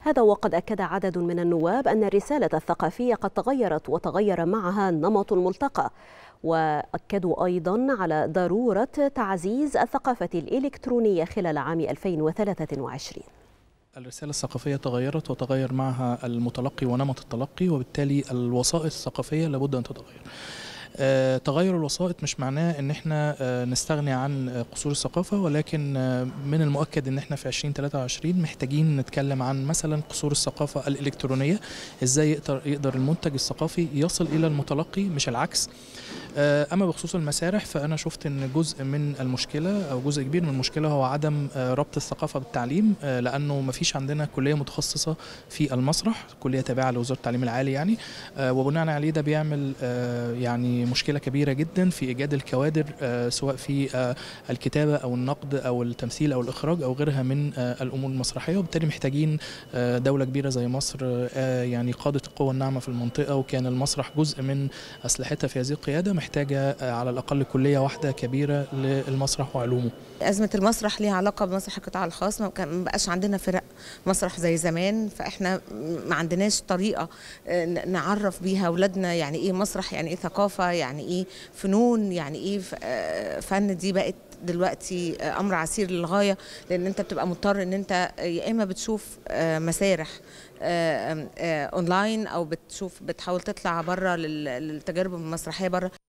هذا وقد أكد عدد من النواب أن الرسالة الثقافية قد تغيرت وتغير معها نمط الملتقى وأكدوا أيضا على ضرورة تعزيز الثقافة الإلكترونية خلال عام 2023 الرسالة الثقافية تغيرت وتغير معها المتلقي ونمط التلقي وبالتالي الوسائط الثقافية لابد أن تتغير آه، تغير الوسائط مش معناه ان احنا آه، نستغني عن آه، قصور الثقافه ولكن من المؤكد ان احنا في 2023 محتاجين نتكلم عن مثلا قصور الثقافه الالكترونيه ازاي يقدر يقدر المنتج الثقافي يصل الى المتلقي مش العكس آه، اما بخصوص المسارح فانا شفت ان جزء من المشكله او جزء كبير من المشكله هو عدم آه، ربط الثقافه بالتعليم آه، لانه ما فيش عندنا كليه متخصصه في المسرح كليه تابعه لوزاره التعليم العالي يعني وبناء عليه ده بيعمل يعني مشكله كبيره جدا في ايجاد الكوادر سواء في الكتابه او النقد او التمثيل او الاخراج او غيرها من الامور المسرحيه وبالتالي محتاجين دوله كبيره زي مصر يعني قاده القوى الناعمه في المنطقه وكان المسرح جزء من اسلحتها في هذه القياده محتاجه آه، على الاقل كليه واحده كبيره للمسرح وعلومه ازمه المسرح ليها علاقه بمسرح القطاع الخاص ما بقاش عندنا فرق مسرح زي زمان فاحنا ما عندناش طريقه آه، نعرف بيها اولادنا يعني ايه مسرح يعني ايه ثقافه يعني ايه فنون يعني ايه آه، فن دي بقت دلوقتي امر عسير للغايه لان انت بتبقى مضطر ان انت يا اما بتشوف مسارح اونلاين او بتشوف بتحاول تطلع بره للتجارب المسرحيه بره